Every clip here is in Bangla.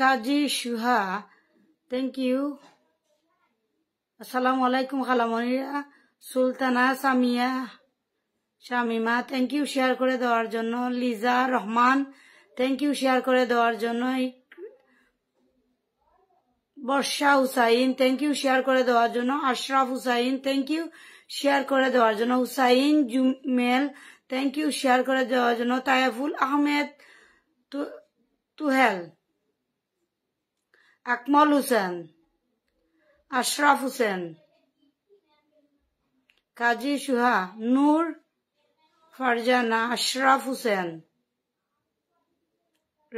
কাজী সুহা থ্যাংক ইউ আসসালামু আলাইকুম খালামনিরা Sultana Samia Shamima thank you share করে দেওয়ার জন্য Liza Rahman thank you share করে দেওয়ার জন্য Barsha Hussain thank you share করে দেওয়ার জন্য Ashraf Hussain thank you share করে দেওয়ার জন্য Hussain Jumel thank you share করে দেওয়ার জন্য তায়াফুল আহমেদ তুহেল আকমল হোসেন আশরাফ হোসেন কাজী সুহা নূর ফারজানা আশরাফ হোসেন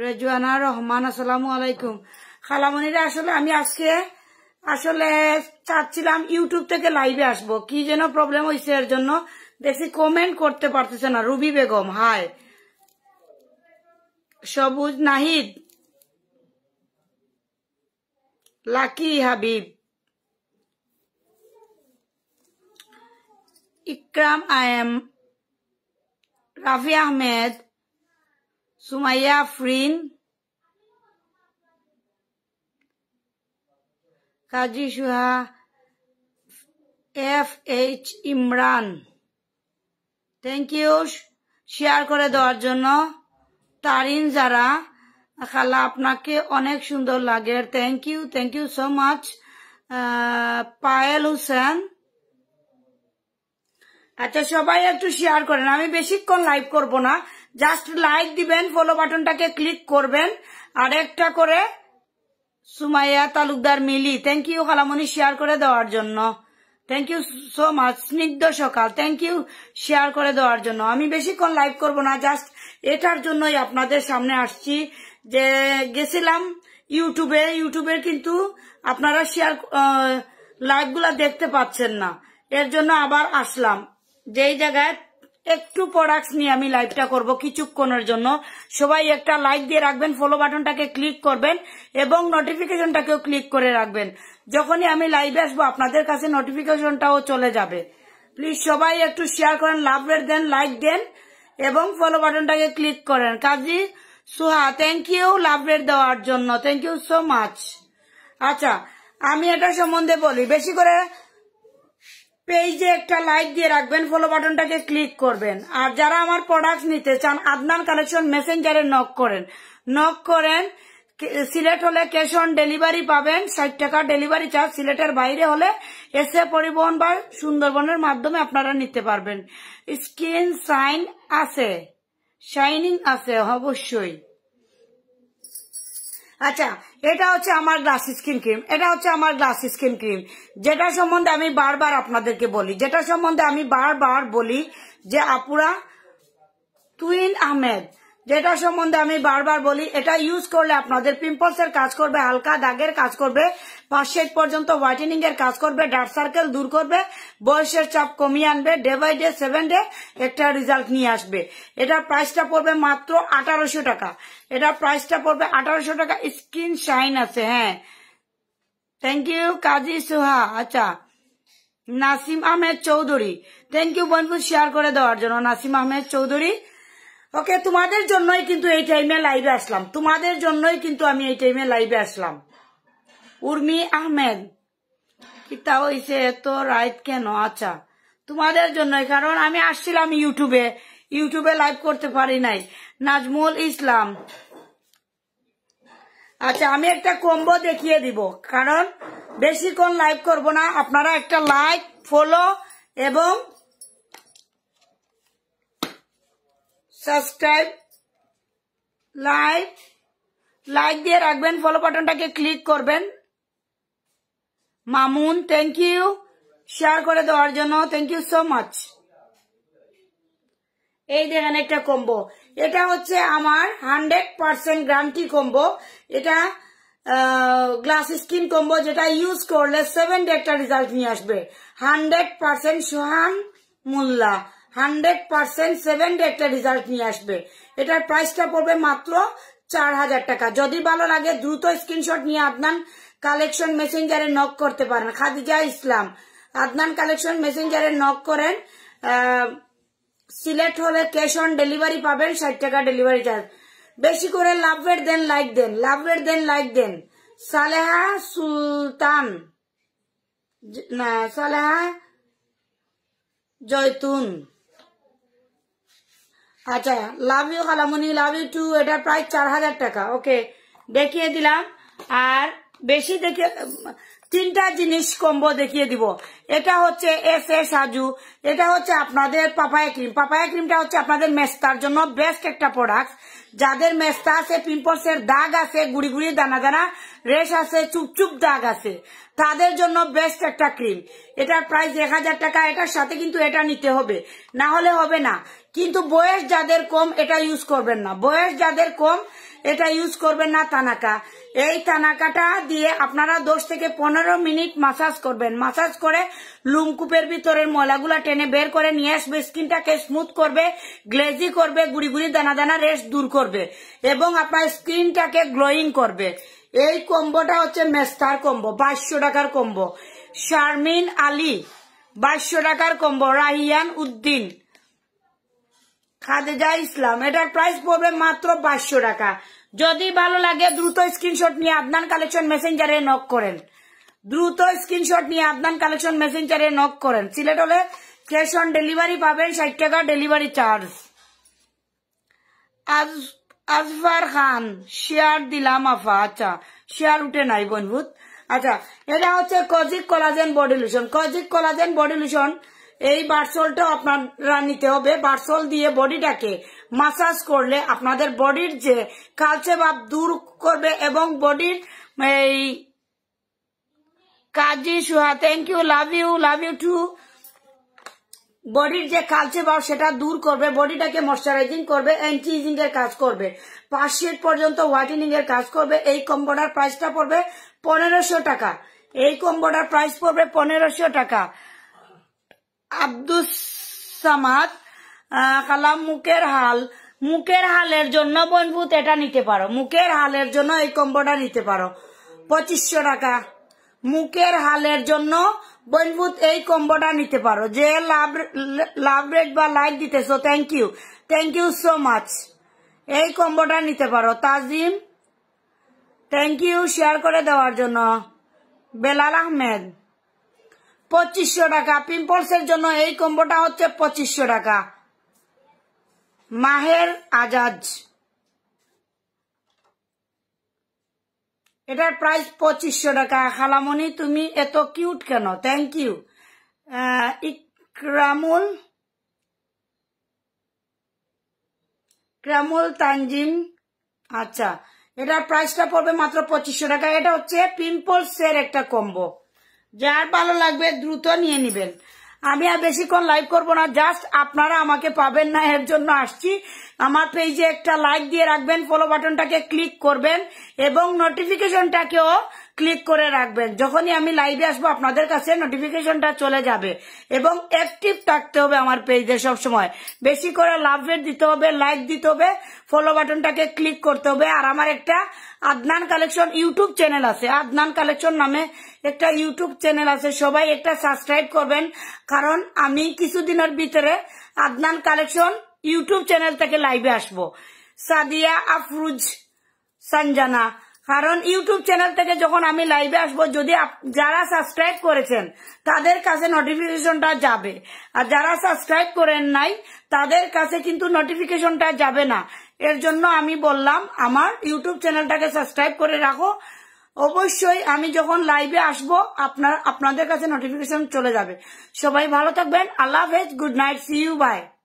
রেজওয়ানা রহমান আসসালামু আলাইকুম খালামণিরা আসলে আমি আজকে আসলে চাচ্ছিলাম ইউটিউব থেকে লাইভে আসব কি যেন প্রবলেম হয়েছে এর জন্য দেখি কমেন্ট করতে পারতেছে না রুবি বেগম হায় সবুজ নাহিদ লাকি হাবিব ইকরাম আয়েম Rafi Ahmed Sumaiya Afrin Kazi Suha F H Imran thank you share করে দেওয়ার জন্য তারিন যারা খালা আপনাকে অনেক সুন্দর লাগে thank you thank you so much Payel Hussain আচ্ছা সবাই একটু শেয়ার করেন আমি বেশিক্ষণ লাইভ করব না জাস্ট লাইক দিবেন ফলো বাটনটাকে ক্লিক করবেন আর একটা করে সুমাইয়া তালুকদার মিলি থ্যাংক ইউ খালামণি শেয়ার করে দেওয়ার জন্য থ্যাংক ইউ সো মাচ স্নিগ্ধ সকাল থ্যাংক ইউ শেয়ার করে দেওয়ার জন্য আমি বেশিক্ষণ লাইভ করব না জাস্ট এটার জন্যই আপনাদের সামনে আসছি যে গেছিলাম ইউটিউবে ইউটিউবে কিন্তু আপনারা শেয়ার লাইভগুলা দেখতে পাচ্ছেন না এর জন্য আবার আসলাম যেই জায়গায় একটু প্রোডাক্টস নিয়ে আমি লাইভটা করব কিছুক্ষণের জন্য সবাই একটা লাইক দিয়ে রাখবেন ফলো বাটনটাকে ক্লিক করবেন এবং নোটিফিকেশনটাকেও ক্লিক করে রাখবেন যখনই আমি লাইভে আসবো আপনাদের কাছে নোটিফিকেশনটাও চলে যাবে প্লিজ সবাই একটু শেয়ার করেন লাভ রেট দেন লাইক দেন এবং ফলো বাটনটাকে ক্লিক করেন Kazi Soha thank you love rate দেওয়ার জন্য থ্যাংক ইউ সো মাচ আচ্ছা আমি এটা সম্বন্ধে বলি বেশি করে পেজে একটা লাইক দিয়ে রাখবেন ফলো বাটনটাকে ক্লিক করবেন আর যারা আমার প্রোডাক্ট নিতে চান আদনান কালেকশন মেসেঞ্জারে নক করেন নক করেন সিলেট হলে ক্যাশ অন ডেলিভারি পাবেন ষাট টাকা ডেলিভারি চার্জ সিলেটের বাইরে হলে এসে পরিবহন বা সুন্দরবনের মাধ্যমে আপনারা নিতে পারবেন স্ক্রিন সাইন আছে শাইনিং আছে অবশ্যই আচ্ছা এটা হচ্ছে আমার গ্লাস স্কিন ক্রিম এটা হচ্ছে আমার গ্লাস স্কিন ক্রিম যেটা সম্বন্ধে আমি বারবার আপনাদেরকে বলি যেটা সম্বন্ধে আমি বারবার বলি যে আপুরা তুইন আহমেদ যেটা সম্বন্ধে আমি বারবার বলি এটা ইউজ করলে আপনাদের পিম্পলস এর কাজ করবে হালকা দাগের কাজ করবে পাঁচ শেড পর্যন্ত হোয়াইটেনিং এর কাজ করবে ডার্ক সার্কেল দূর করবে বয়সের চাপ কমিয়ে আনবে day by day seven day একটা রেজাল্ট নিয়ে আসবে এটার প্রাইসটা পড়বে মাত্র আঠারোশো টাকা এটা প্রাইসটা পড়বে আঠারোশো টাকা স্কিন শাইন আছে হ্যাঁ থ্যাংক ইউ কাজী সুহা আচ্ছা নাসিম আহমেদ চৌধুরী থ্যাংক ইউ বন্ধু শেয়ার করে দেওয়ার জন্য নাসিম আহমেদ চৌধুরী ওকে তোমাদের জন্যই কিন্তু এই টাইমে লাইভে আসলাম তোমাদের জন্যই কিন্তু আমি এই টাইমে লাইভে আসলাম উর্মি আহমেদ কিতা হইছে এত রাইট কেন আচ্ছা তোমাদের জন্যই কারণ আমি আসছিলাম ইউটিউবে ইউটিউবে লাইভ করতে পারি নাই নাজমুল ইসলাম আচ্ছা আমি একটা কম্বো দেখিয়ে দিব কারণ বেশিক্ষণ লাইভ করব না আপনারা একটা লাইক ফলো এবং সাবস্ক্রাইব লাইক লাইক দিয়ে রাখবেন ফলো বাটনটাকে ক্লিক করবেন মামুন থ্যাংক ইউ শেয়ার করে দেওয়ার জন্য থ্যাংক ইউ সো মাচ এই দেখেন একটা কম্বো এটা হচ্ছে আমার হান্ড্রেড পার্সেন্ট গ্রান্টি কম্বো এটা গ্লাস স্কিন কম্বো যেটা ইউজ করলে সেভেন ডে একটা রেজাল্ট নিয়ে আসবে hundred percent Sohan Molla hundred percent seven day একটা রেজাল্ট নিয়ে আসবে এটার প্রাইসটা পড়বে মাত্র চার হাজার টাকা যদি ভালো লাগে দ্রুত স্ক্রিনশট নিয়ে আদনান কালেকশন মেসেঞ্জারে নক করতে পারেন খাদিজা ইসলাম আদনান কালেকশন মেসেঞ্জারে নক করেন সিলেক্ট হলে ক্যাশ অন ডেলিভারি পাবেন ষাট টাকা ডেলিভারি চার্জ বেশি করে লাভের দেন লাইক দেন লাভের দেন লাইক দেন সালেহা সুলতান সালেহা জয়তুন আচ্ছা লাভ ইউ খালামনি লাভ ইউ টু এটার প্রায় চার হাজার টাকা ওকে দেখিয়ে দিলাম আর বেশি দেখে তিনটা জিনিস কম্বো দেখিয়ে দিব এটা হচ্ছে এস এ সাজু এটা হচ্ছে আপনাদের পাপায়া ক্রিম পাপায়া ক্রিমটা হচ্ছে আপনাদের মেস্তার জন্য বেস্ট একটা প্রোডাক্ট যাদের মেস্তা আছে পিম্পলসের দাগ আছে গুড়ি গুড়ি দানা দানা রেশ আছে চুপচুপ দাগ আছে তাদের জন্য বেস্ট একটা ক্রিম এটার প্রাইস এক হাজার টাকা এটার সাথে কিন্তু এটা নিতে হবে না হলে হবে না কিন্তু বয়স যাদের কম এটা ইউজ করবেন না বয়স যাদের কম এটা ইউজ করবেন না তানাকা এই তানাকাটা দিয়ে আপনারা দশ থেকে পনেরো মিনিট মাসাজ করবেন মাসাজ করে লুমকুপের ভিতরের ময়লাগুলা টেনে বের করে নিয়ে আসবে স্কিনটাকে স্মুথ করবে গ্লেজি করবে গুড়ি গুড়ি দানা দানা রেস্ট দূর করবে এবং আপনার স্কিনটাকে গ্লোয়িং করবে এই কম্বটা হচ্ছে মেস্তার কম্বো বাইশশো টাকার কম্বো শারমিন আলী বাইশশো টাকার কম্বো রাহিয়ান উদ্দিন খাদেজা ইসলাম এটার প্রাইস পড়বে মাত্র বাইশশো টাকা যদি ভালো লাগে দ্রুত স্ক্রিনশট নিয়ে আদনান কালেকশন মেসেঞ্জারে নক করেন দ্রুত স্ক্রিনশট নিয়ে আদনান কালেকশন মেসেঞ্জারে নক করেন সিলেট হলে ক্যাশ অন ডেলিভারি পাবেন ষাট টাকা ডেলিভারি চার্জ আজ আজবার খান শেয়ার দিলাম আফা আচ্ছা শেয়ার উঠে নাই গনভূত আচ্ছা এটা হচ্ছে kojic collagen body lotion kojic collagen body lotion এই বার্সলটা আপনারা নিতে হবে বার্সল দিয়ে বডিটাকে মাসাজ করলে আপনাদের বডির যে কালচে ভাব দূর করবে এবং বডির এই Kazi Suha thank you love you love you too বডির যে কালচে ভাব সেটা দূর করবে বডিটাকে ময়শ্চারাইজিং করবে অ্যান্টি ইজিং এর কাজ করবে পাঁচ শেড পর্যন্ত হোয়াইটেনিং এর কাজ করবে এই কম্বোটার প্রাইসটা পড়বে পনেরোশো টাকা এই কম্বোটার প্রাইস পড়বে পনেরোশো টাকা আব্দুস সামাদ কালাম মুখের হাল মুখের হালের জন্য বনভূত এটা নিতে পারো মুখের হালের জন্য এই কম্বোটা নিতে পারো পঁচিশশো টাকা মুখের হালের জন্য বনভূত এই কম্বোটা নিতে পারো যে লাভ লাভ রেট বা লাইক দিতেছো thank you thank you so much এই কম্বোটা নিতে পারো তাজিম থ্যাংক ইউ শেয়ার করে দেওয়ার জন্য বেলাল আহমেদ পঁচিশশো টাকা পিম্পলসের জন্য এই কম্বোটা হচ্ছে পঁচিশশো টাকা মাহের আজাজ এটার প্রাইস পঁচিশশো টাকা খালামনি তুমি এত কিউট কেন থ্যাংক ইউ ইকরামুল ক্রামুল তানজিম আচ্ছা এটার প্রাইসটা পড়বে মাত্র পঁচিশশো টাকা এটা হচ্ছে পিম্পলস এর একটা কম্বো যার ভালো লাগবে দ্রুত নিয়ে নেবেন আমি আর বেশিক্ষণ লাইভ করব না জাস্ট আপনারা আমাকে পাবেন না এর জন্য আসছি আমার পেজে একটা লাইক দিয়ে রাখবেন ফলো বাটনটাকে ক্লিক করবেন এবং নোটিফিকেশনটাকেও ক্লিক করে রাখবেন যখনই আমি লাইভে আসবো আপনাদের কাছে নোটিফিকেশনটা চলে যাবে এবং অ্যাক্টিভ থাকতে হবে আমার পেজে সময় বেশি করে লাভের দিতে হবে লাইক দিতে হবে ফলো বাটনটাকে ক্লিক করতে হবে আর আমার একটা আদনান কালেকশন ইউটিউব চ্যানেল আছে আদনান কালেকশন নামে একটা ইউটিউব চ্যানেল আছে সবাই একটা সাবস্ক্রাইব করবেন কারণ আমি কিছুদিনের ভিতরে আদনান কালেকশন ইউটিউব চ্যানেল থেকে লাইভে আসবো সাদিয়া আফরুজ সঞ্জানা কারণ ইউটিউব চ্যানেল থেকে যখন আমি লাইভে আসবো যদি যারা সাবস্ক্রাইব করেছেন তাদের কাছে নোটিফিকেশনটা যাবে আর যারা সাবস্ক্রাইব করেন নাই তাদের কাছে কিন্তু নোটিফিকেশনটা যাবে না এর জন্য আমি বললাম আমার ইউটিউব চ্যানেলটাকে সাবস্ক্রাইব করে রাখো অবশ্যই আমি যখন লাইভে আসব আপনার আপনাদের কাছে নোটিফিকেশন চলে যাবে সবাই ভালো থাকবেন আল্লাহ হাফেজ good night see you by